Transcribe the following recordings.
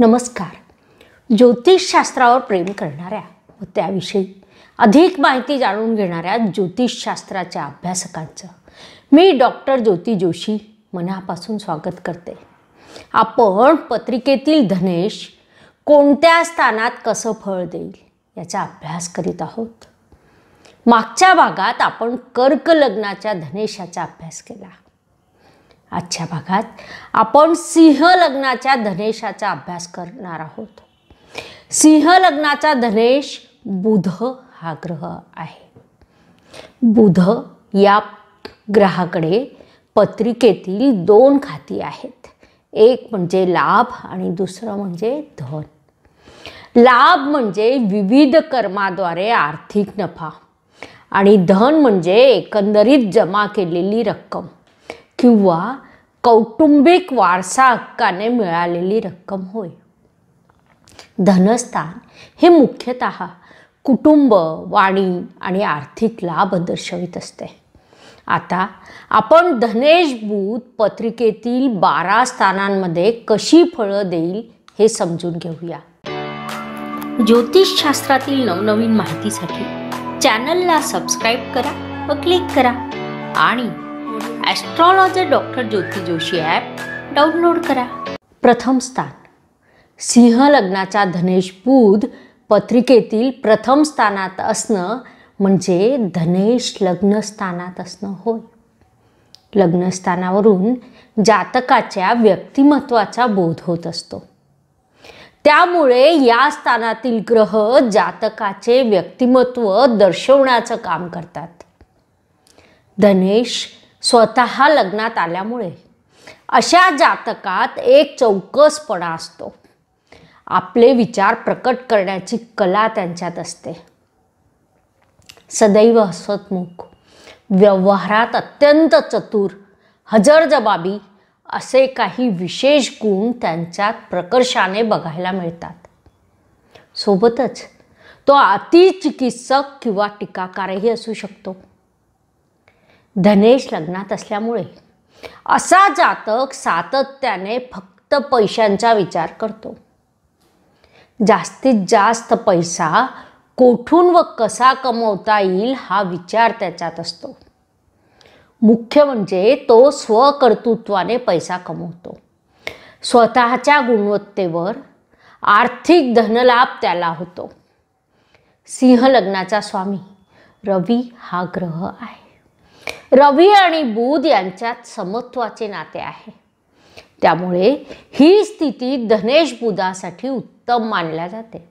नमस्कार ज्योतिषशास्त्रावर प्रेम करणाऱ्या व त्याविषयी अधिक माहिती जाणून घेणाऱ्या ज्योतिषशास्त्राच्या अभ्यासकांचं मी डॉक्टर ज्योती जोशी मनापासून स्वागत करते आपण पत्रिकेतील धनेश कोणत्या स्थानात कसं फळ देईल याचा अभ्यास करीत आहोत मागच्या भागात आपण कर्क लग्नाच्या धनेशाचा अभ्यास केला आजच्या भागात आपण सिंह लग्नाच्या धनेशाचा अभ्यास करणार आहोत सिंह लग्नाचा धनेश बुध हा ग्रह आहे बुध या ग्रहाकडे पत्रिकेतील दोन खाती आहेत एक म्हणजे लाभ आणि दुसरं म्हणजे धन लाभ म्हणजे विविध कर्माद्वारे आर्थिक नफा आणि धन म्हणजे एकंदरीत जमा केलेली रक्कम किंवा कौटुंबिक वारसा हक्काने मिळालेली रक्कम होय धनस्थान हे मुख्यतः कुटुंब वाणी आणि आर्थिक लाभ दर्शवित असते आता आपण धनेश बुध पत्रिकेतील बारा स्थानांमध्ये कशी फळं देईल हे समजून घेऊया शास्त्रातील नवनवीन माहितीसाठी चॅनलला सबस्क्राईब करा व क्लिक करा आणि astrologer doctor Jyoti Joshi app download करा प्रथम स्थान सिंह लग्नाचा धनेश बुध पत्रिकेतील प्रथम स्थानात असणं म्हणजे धनेश लग्नस्थानात असणं होय लग्नस्थानावरून जातकाच्या व्यक्तिमत्वाचा बोध होत असतो त्यामुळे या स्थानातील ग्रह जातकाचे व्यक्तिमत्व दर्शवण्याचं काम करतात धनेश स्वत लग्नात आल्यामुळे अशा जातकात एक चौकसपणा असतो आपले विचार प्रकट करण्याची कला त्यांच्यात असते सदैव हसतमुख व्यवहारात अत्यंत चतुर हजर जबाबी असे काही विशेष गुण त्यांच्यात प्रकर्षाने बघायला मिळतात सोबतच तो अतिचिकित्सक किंवा टीकाकारही असू शकतो धनेश लग्नात असल्यामुळे असा जातक सातत्याने फक्त पैशांचा विचार करतो जास्तीत जास्त पैसा कोठून व कसा कमवता येईल हा विचार त्याच्यात असतो मुख्य म्हणजे तो स्वकर्तृत्वाने पैसा कमवतो स्वतःच्या गुणवत्तेवर आर्थिक धनलाभ त्याला होतो सिंह लग्नाचा स्वामी रवी हा ग्रह आहे रवी आणि बुध यांच्यात समत्वाचे नाते आहे त्यामुळे ही स्थिती धनेश बुधासाठी उत्तम मानल्या जाते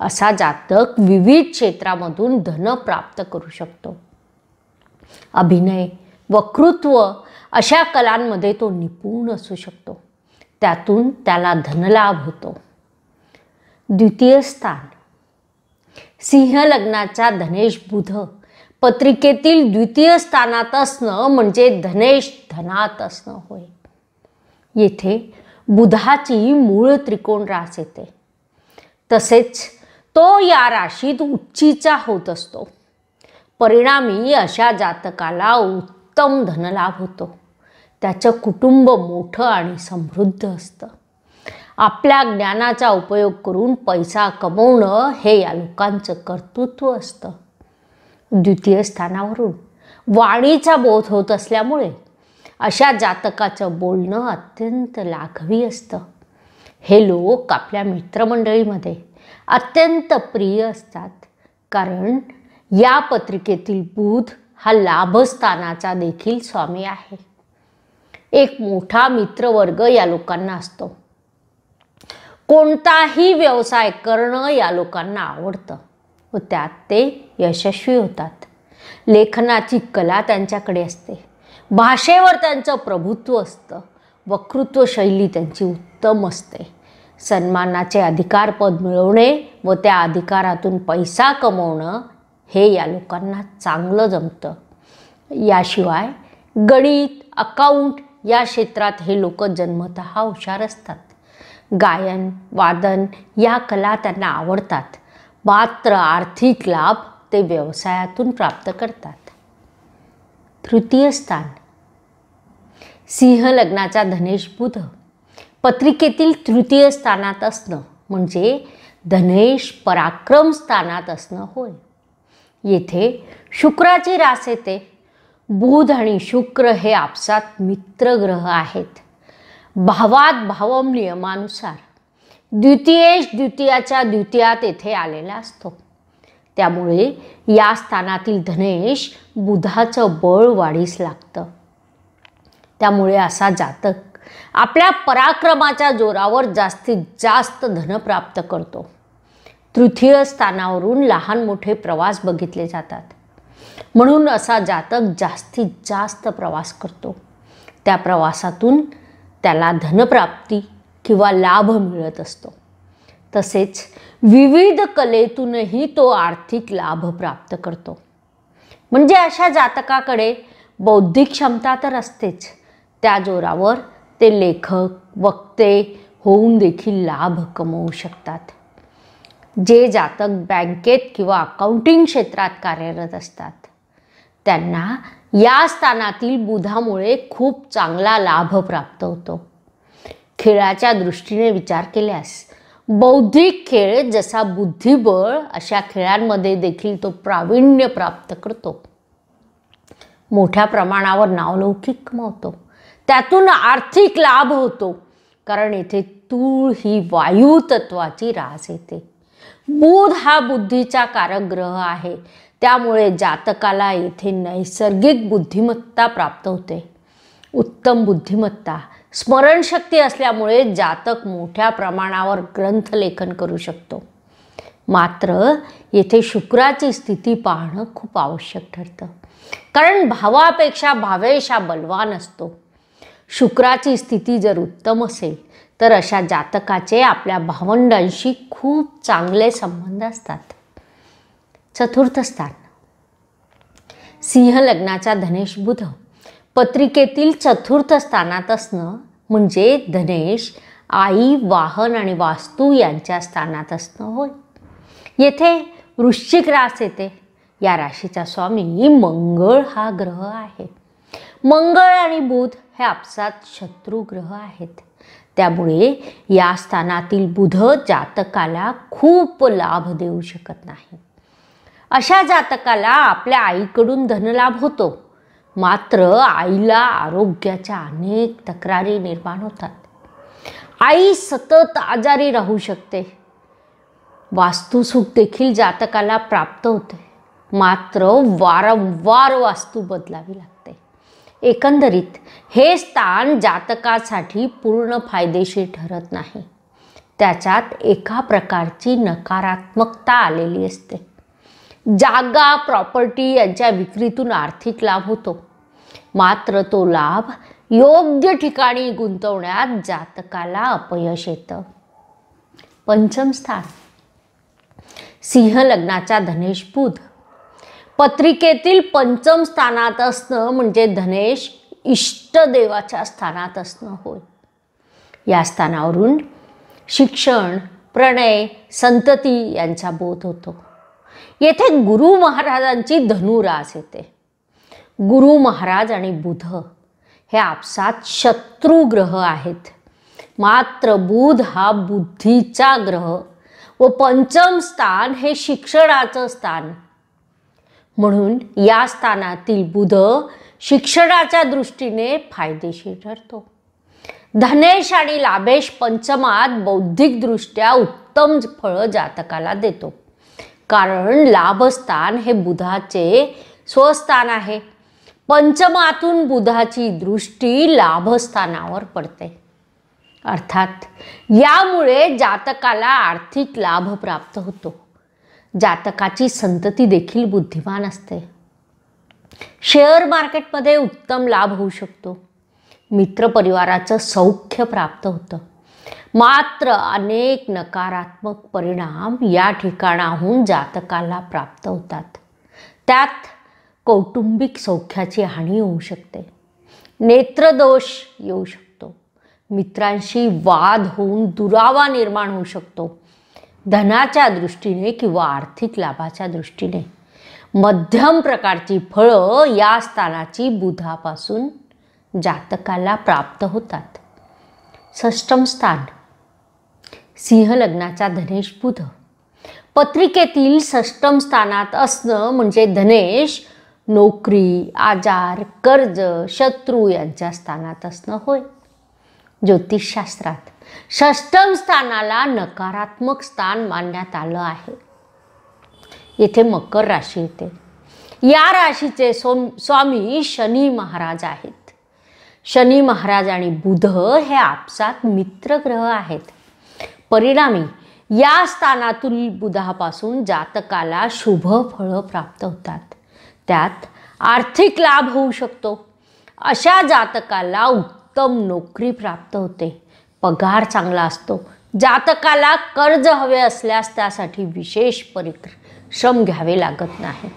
असा जातक विविध क्षेत्रामधून धन प्राप्त करू शकतो अभिनय वक्तृत्व अशा कलांमध्ये तो निपुण असू शकतो त्यातून त्याला धनलाभ होतो द्वितीय स्थान सिंह लग्नाचा धनेश बुध पत्रिकेतील द्वितीय स्थानात असणं म्हणजे धनेश धनात असणं होय येथे बुधाची मूळ त्रिकोण रास येते तसेच तो या राशीत उच्चीचा होत असतो परिणामी अशा जातकाला उत्तम धनलाभ होतो त्याचं कुटुंब मोठं आणि समृद्ध असतं आपल्या ज्ञानाचा उपयोग करून पैसा कमवणं हे या लोकांचं कर्तृत्व असतं द्वितीय स्थानावरून वाणीचा बोध होत असल्यामुळे अशा जातकाचं बोलणं अत्यंत लाघवी असतं हे लोक आपल्या मित्रमंडळीमध्ये अत्यंत प्रिय असतात कारण या पत्रिकेतील बुध हा लाभस्थानाचा देखील स्वामी आहे एक मोठा मित्रवर्ग या लोकांना असतो कोणताही व्यवसाय करणं या लोकांना आवडतं व त्यात ते यशस्वी होतात लेखनाची कला त्यांच्याकडे असते भाषेवर त्यांचं प्रभुत्व असतं वक्तृत्व शैली त्यांची उत्तम असते सन्मानाचे अधिकारपद मिळवणे व त्या अधिकारातून पैसा कमवणं हे या लोकांना चांगलं जमतं याशिवाय गणित अकाउंट या क्षेत्रात हे लोक जन्मत हुशार असतात गायन वादन या कला त्यांना आवडतात मात्र आर्थिक लाभ ते व्यवसायातून प्राप्त करतात तृतीय स्थान सिंह लग्नाचा धनेश बुध पत्रिकेतील तृतीय स्थानात असणं म्हणजे धनेश पराक्रम स्थानात असणं होय येथे शुक्राची रास येते बुध आणि शुक्र हे आपसात मित्र ग्रह आहेत भावात भावम नियमानुसार द्वितीयेश द्वितीयाच्या द्वितीयात येथे आलेला असतो त्यामुळे या स्थानातील धनेश बुधाचं बळ वाढीस लागतं त्यामुळे असा जातक आपल्या पराक्रमाच्या जोरावर जास्तीत जास्त धन प्राप्त करतो तृतीय स्थानावरून लहान मोठे प्रवास बघितले जातात म्हणून असा जातक जास्तीत जास्त प्रवास करतो त्या प्रवासातून त्याला धनप्राप्ती किंवा लाभ मिळत असतो तसेच विविध कलेतूनही तो आर्थिक लाभ प्राप्त करतो म्हणजे अशा जातकाकडे बौद्धिक क्षमता तर असतेच त्या जोरावर ते लेखक वक्ते होऊन देखील लाभ कमवू शकतात जे जातक बँकेत किंवा अकाउंटिंग क्षेत्रात कार्यरत असतात त्यांना या स्थानातील बुधामुळे खूप चांगला लाभ प्राप्त होतो खेळाच्या दृष्टीने विचार केल्यास बौद्धिक खेळ जसा बुद्धिबळ अशा खेळांमध्ये देखील तो प्रावीण्य प्राप्त करतो मोठ्या प्रमाणावर नावलौकिक कमवतो त्यातून आर्थिक लाभ होतो कारण येथे तूळ ही वायू तत्वाची रास येते बुध हा बुद्धीचा कारक ग्रह आहे त्यामुळे जातकाला येथे नैसर्गिक बुद्धिमत्ता प्राप्त होते उत्तम बुद्धिमत्ता स्मरणशक्ती असल्यामुळे जातक मोठ्या प्रमाणावर ग्रंथलेखन करू शकतो मात्र येथे शुक्राची स्थिती पाहणं खूप आवश्यक ठरतं कारण भावापेक्षा भावेश हा बलवान असतो शुक्राची स्थिती जर उत्तम असेल तर अशा जातकाचे आपल्या भावंडांशी खूप चांगले संबंध असतात चतुर्थ स्थान सिंह लग्नाचा धनेश बुध पत्रिकेतील चतुर्थ स्थानात असणं म्हणजे धनेश आई वाहन आणि वास्तू यांच्या स्थानात असणं होय येथे वृश्चिक रास येते या राशीचा स्वामी मंगळ हा ग्रह आहे मंगळ आणि बुध हे आपसात शत्रुग्रह ग्रह आहेत त्यामुळे या स्थानातील बुध जातकाला खूप लाभ देऊ शकत नाही अशा जातकाला आपल्या आईकडून धनलाभ होतो मात्र आईला आरोग्याच्या अनेक तक्रारी निर्माण होतात आई सतत आजारी राहू शकते वास्तुसुख देखील जातकाला प्राप्त होते मात्र वारंवार वास्तू बदलावी लागते एकंदरीत हे स्थान जातकासाठी पूर्ण फायदेशीर ठरत नाही त्याच्यात एका प्रकारची नकारात्मकता आलेली असते जागा प्रॉपर्टी यांच्या विक्रीतून आर्थिक लाभ होतो मात्र तो लाभ योग्य ठिकाणी गुंतवण्यात जातकाला अपयश येतं पंचम स्थान सिंह लग्नाचा धनेश बुध पत्रिकेतील पंचम स्थानात असणं म्हणजे धनेश इष्टदेवाच्या स्थानात असणं होय या स्थानावरून शिक्षण प्रणय संतती यांचा बोध होतो येथे गुरु महाराजांची धनुराज येते गुरु महाराज आणि बुध हे आपसात ग्रह आहेत मात्र बुध हा बुद्धीचा ग्रह व पंचम स्थान हे शिक्षणाचं स्थान म्हणून या स्थानातील बुध शिक्षणाच्या दृष्टीने फायदेशीर ठरतो धनेश आणि लाभेश पंचमात बौद्धिकदृष्ट्या उत्तम फळ जातकाला देतो कारण लाभस्थान हे बुधाचे स्वस्थान आहे पंचमातून बुधाची दृष्टी लाभस्थानावर पडते अर्थात यामुळे जातकाला आर्थिक लाभ प्राप्त होतो जातकाची संतती देखील बुद्धिमान असते शेअर मार्केटमध्ये उत्तम लाभ होऊ शकतो मित्रपरिवाराचं सौख्य प्राप्त होतं मात्र अनेक नकारात्मक परिणाम या ठिकाणाहून जातकाला प्राप्त होतात त्यात कौटुंबिक सौख्याची हानी होऊ शकते नेत्रदोष येऊ शकतो मित्रांशी वाद होऊन दुरावा निर्माण होऊ शकतो धनाच्या दृष्टीने किंवा आर्थिक लाभाच्या दृष्टीने मध्यम प्रकारची फळं या स्थानाची बुधापासून जातकाला प्राप्त होतात सष्टम स्थान सिंह लग्नाचा धनेश बुध पत्रिकेतील सष्टम स्थानात असणं म्हणजे धनेश नोकरी आजार कर्ज शत्रू यांच्या स्थानात असणं होय ज्योतिषशास्त्रात षष्टम स्थानाला नकारात्मक स्थान मानण्यात आलं आहे येथे मकर राशी येते या राशीचे स्वामी शनी महाराज आहेत शनी महाराज आणि बुध हे आपसात मित्र ग्रह आहेत परिणामी या स्थानातून बुधापासून जातकाला शुभ फळं प्राप्त होतात त्यात आर्थिक लाभ होऊ शकतो अशा जातकाला उत्तम नोकरी प्राप्त होते पगार चांगला असतो जातकाला कर्ज हवे असल्यास त्यासाठी विशेष परिश्रम घ्यावे लागत नाही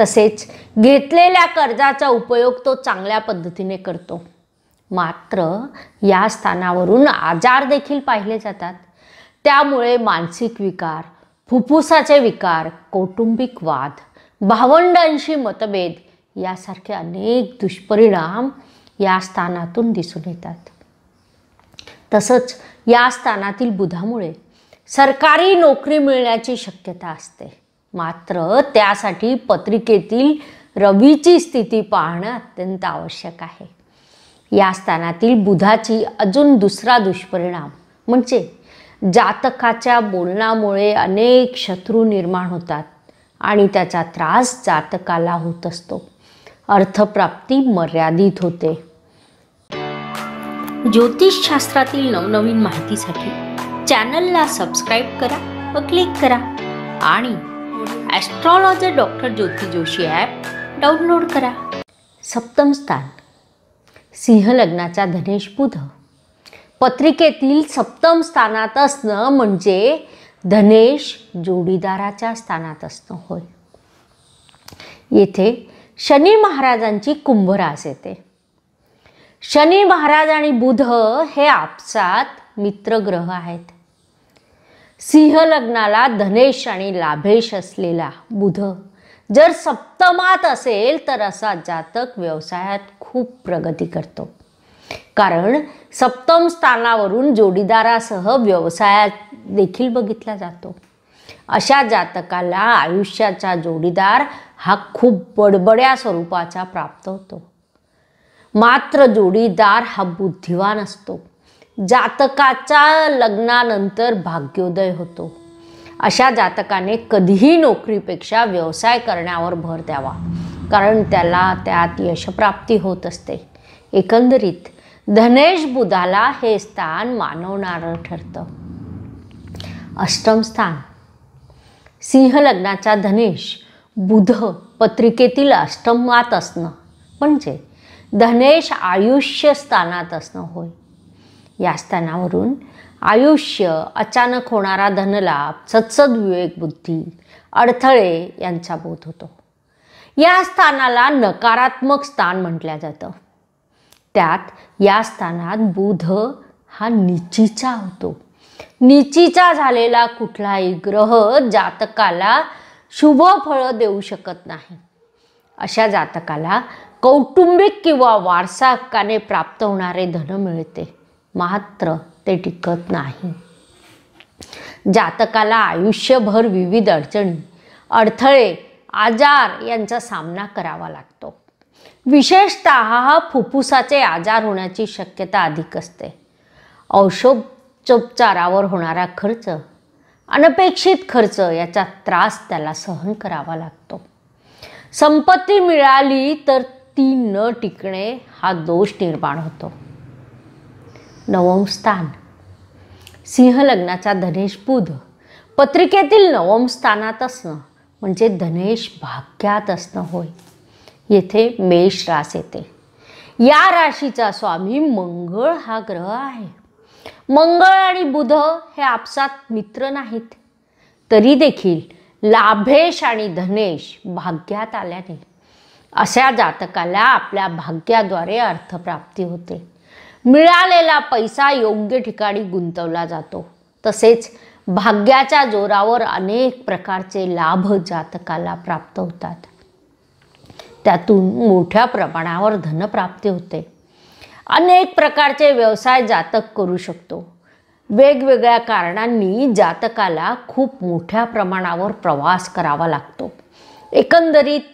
तसेच घेतलेल्या कर्जाचा उपयोग तो चांगल्या पद्धतीने करतो मात्र या स्थानावरून आजार देखील पाहिले जातात त्यामुळे मानसिक विकार फुफ्फुसाचे विकार कौटुंबिक वाद भावंडांशी मतभेद यासारखे अनेक दुष्परिणाम या स्थानातून दिसून येतात तसंच या स्थानातील बुधामुळे सरकारी नोकरी मिळण्याची शक्यता असते मात्र त्यासाठी पत्रिकेतील रवीची स्थिती पाहणं अत्यंत आवश्यक आहे या स्थानातील बुधाची अजून दुसरा दुष्परिणाम म्हणजे जातकाच्या बोलण्यामुळे अनेक शत्रू निर्माण होतात आणि त्याचा त्रास जातकाला होत असतो अर्थप्राप्ती मर्यादित होते ज्योतिषशास्त्रातील नवनवीन माहितीसाठी चॅनलला सबस्क्राईब करा व क्लिक करा आणि astrologer doctor Jyoti Joshi app download करा सप्तम स्थान सिंह लग्नाचा धनेश बुध पत्रिकेतील सप्तम स्थानात असणं म्हणजे धनेश जोडीदाराच्या स्थानात असणं होय येथे शनी महाराजांची कुंभरास येते शनी महाराज आणि बुध हे आपसात मित्रग्रह आहेत सिंह लग्नाला धनेश आणि लाभेश असलेला बुध जर सप्तमात असेल तर असा जातक व्यवसायात खूप प्रगती करतो कारण सप्तम स्थानावरून जोडीदारासह व्यवसायात देखील बघितला जातो अशा जातकाला आयुष्याचा जोडीदार हा खूप बडबड्या स्वरूपाचा प्राप्त होतो मात्र जोडीदार हा बुद्धिवान असतो जातकाच्या लग्नानंतर भाग्योदय होतो अशा जातकाने कधीही नोकरीपेक्षा व्यवसाय करण्यावर भर द्यावा कारण त्याला त्यात यशप्राप्ती होत असते एकंदरीत धनेश बुधाला हे स्थान मानवणारं ठरतं अष्टम स्थान सिंह लग्नाचा धनेश बुध पत्रिकेतील अष्टमात असणं म्हणजे धनेश आयुष्य स्थानात असणं होय या स्थानावरून आयुष्य अचानक होणारा धनलाभ सत्सद विवेक बुद्धी अडथळे यांचा बोध होतो या स्थानाला नकारात्मक स्थान म्हटलं जातं त्यात या स्थानात बुध हा निचीचा होतो निचीचा झालेला कुठलाही ग्रह जातकाला शुभ फळं देऊ शकत नाही अशा जातकाला कौटुंबिक किंवा वारसा हक्काने प्राप्त होणारे धन मिळते मात्र ते टिकत नाही जातकाला आयुष्यभर विविध अडचणी अडथळे आजार यांचा सामना करावा लागतो विशेषत फुफ्फुसाचे आजार होण्याची शक्यता अधिक असते औषधोपचारावर होणारा खर्च अनपेक्षित खर्च याचा त्रास त्याला सहन करावा लागतो संपत्ती मिळाली तर ती न टिकणे हा दोष निर्माण होतो नवम स्थान सिंह लग्नाचा धनेश बुध पत्रिकेतील नवम स्थानात असणं म्हणजे धनेश भाग्यात असणं होय येथे मेष रास येते या राशीचा स्वामी मंगळ हा ग्रह आहे मंगळ आणि बुध हे आपसात मित्र नाहीत तरी देखील लाभेश आणि धनेश भाग्यात आल्याने अशा जातकाला आपल्या भाग्याद्वारे अर्थप्राप्ती होते मिळालेला पैसा योग्य ठिकाणी गुंतवला जातो तसेच भाग्याच्या जोरावर अनेक प्रकारचे लाभ जातकाला प्राप्त होतात त्यातून मोठ्या प्रमाणावर धनप्राप्ती होते अनेक प्रकारचे व्यवसाय जातक करू शकतो वेगवेगळ्या कारणांनी जातकाला खूप मोठ्या प्रमाणावर प्रवास करावा लागतो एकंदरीत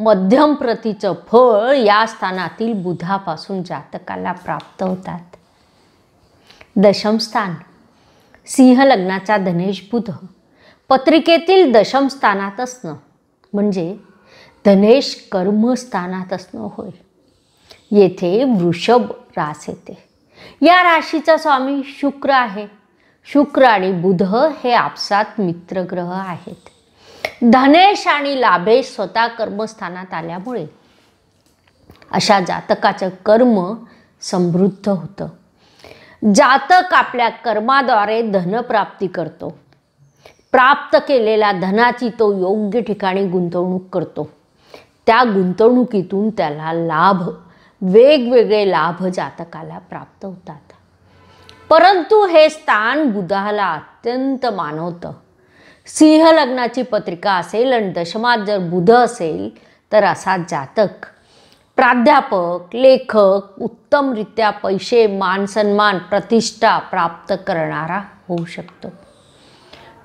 मध्यम प्रतीचं फळ या स्थानातील बुधापासून जातकाला प्राप्त होतात दशमस्थान सिंह लग्नाचा धनेश बुध पत्रिकेतील दशमस्थानात असणं म्हणजे धनेश कर्मस्थानात असणं होय येथे वृषभ रास येते या राशीचा स्वामी शुक्र आहे शुक्र आणि बुध हे आपसात मित्रग्रह आहेत धनेश आणि लाभेश स्वतः कर्मस्थानात आल्यामुळे अशा जातकाचं कर्म समृद्ध होतं जातक आपल्या कर्माद्वारे धनप्राप्ती करतो प्राप्त केलेल्या धनाची तो योग्य ठिकाणी गुंतवणूक करतो त्या गुंतवणुकीतून त्याला लाभ वेगवेगळे लाभ जातकाला प्राप्त होतात परंतु हे स्थान बुधाला अत्यंत मानवतं सिंह लग्नाची पत्रिका असेल आणि दशमात जर बुध असेल तर असा जातक प्राध्यापक लेखक उत्तमरित्या पैसे मान सन्मान प्रतिष्ठा प्राप्त करणारा होऊ शकतो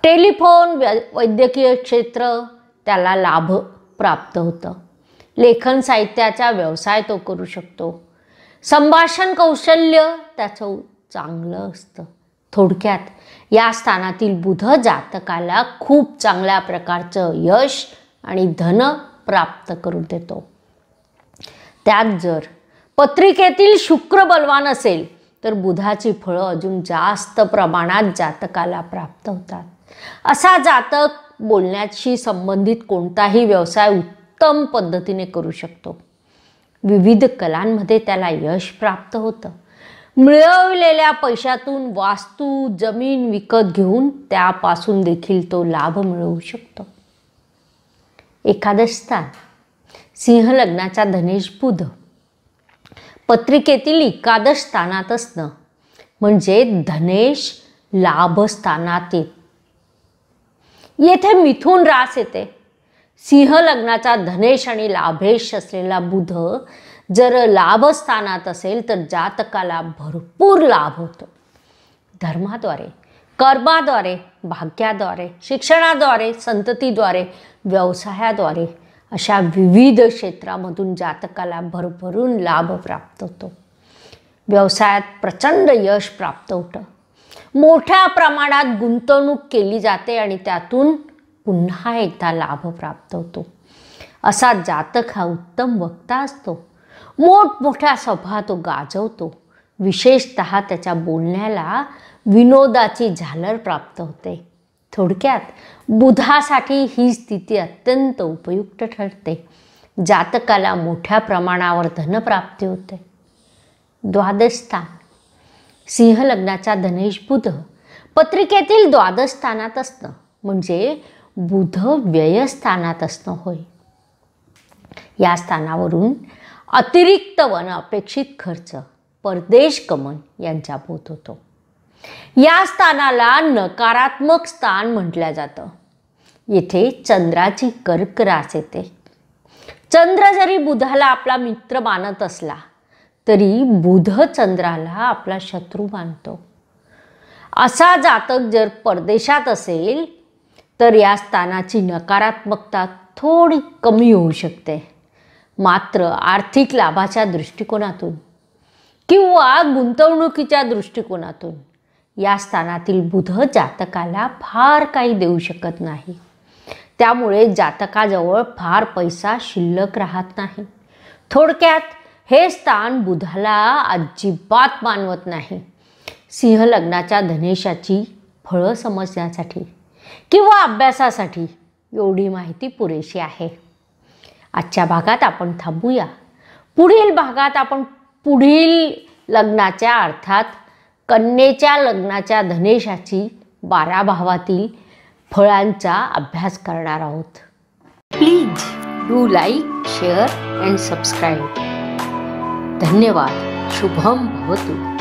टेलिफोन वैद्यकीय क्षेत्र त्याला लाभ प्राप्त होतं लेखन साहित्याचा व्यवसाय तो करू शकतो संभाषण कौशल्य त्याचं चांगलं असतं थोडक्यात या स्थानातील बुध जातकाला खूप चांगल्या प्रकारचं यश आणि धन प्राप्त करून देतो त्यात जर पत्रिकेतील शुक्र बलवान असेल तर बुधाची फळं अजून जास्त प्रमाणात जातकाला प्राप्त होतात असा जातक बोलण्याशी संबंधित कोणताही व्यवसाय उत्तम पद्धतीने करू शकतो विविध कलांमध्ये त्याला यश प्राप्त होतं मिळवलेल्या पैशातून वास्तू जमीन विकत घेऊन त्यापासून देखील तो लाभ मिळवू शकतो एकादश स्थान सिंह लग्नाचा धनेश बुध पत्रिकेतील एकादश स्थानात असणं म्हणजे धनेश लाभस्थानात येत येथे मिथून रास येते सिंह लग्नाचा धनेश आणि लाभेश असलेला बुध जर लाभस्थानात असेल तर जातकाला भरपूर लाभ होतो धर्माद्वारे कर्माद्वारे भाग्याद्वारे शिक्षणाद्वारे संततीद्वारे व्यवसायाद्वारे अशा विविध क्षेत्रामधून जातकाला भरभरून लाभ प्राप्त होतो व्यवसायात प्रचंड यश प्राप्त होतं मोठ्या प्रमाणात गुंतवणूक केली जाते आणि त्यातून पुन्हा एकदा लाभ प्राप्त होतो असा जातक हा उत्तम वक्ता असतो मोठमोठ्या सभा तो गाजवतो विशेषत त्याच्या बोलण्याला विनोदाची झालर प्राप्त होते थोडक्यात बुधासाठी ही स्थिती अत्यंत उपयुक्त ठरते जातकाला मोठ्या प्रमाणावर धनप्राप्ती होते द्वादस्थान सिंह लग्नाचा धनेश बुध पत्रिकेतील द्वादस्थानात असणं म्हणजे बुध व्ययस्थानात असणं होय या स्थानावरून अतिरिक्त वन अपेक्षित खर्च परदेश गमन यांचा बोध होतो या स्थानाला नकारात्मक स्थान म्हटलं जातं येथे चंद्राची कर्क रास येते चंद्र जरी बुधाला आपला मित्र मानत असला तरी बुध चंद्राला आपला शत्रू मानतो असा जातक जर परदेशात असेल तर या स्थानाची नकारात्मकता थोडी कमी होऊ शकते मात्र आर्थिक लाभाच्या दृष्टिकोनातून किंवा गुंतवणुकीच्या दृष्टिकोनातून या स्थानातील बुध जातकाला फार काही देऊ शकत नाही त्यामुळे जातकाजवळ फार पैसा शिल्लक राहत नाही थोडक्यात हे स्थान बुधाला अजिबात मानवत नाही सिंह लग्नाच्या धनेशाची फळं समजण्यासाठी किंवा अभ्यासासाठी एवढी माहिती पुरेशी आहे आजच्या भागात आपण थांबूया पुढील भागात आपण पुढील लग्नाच्या अर्थात कन्येच्या लग्नाच्या धनेशाची बारा भावातील फळांचा अभ्यास करणार आहोत please do like share and subscribe धन्यवाद शुभम भवतु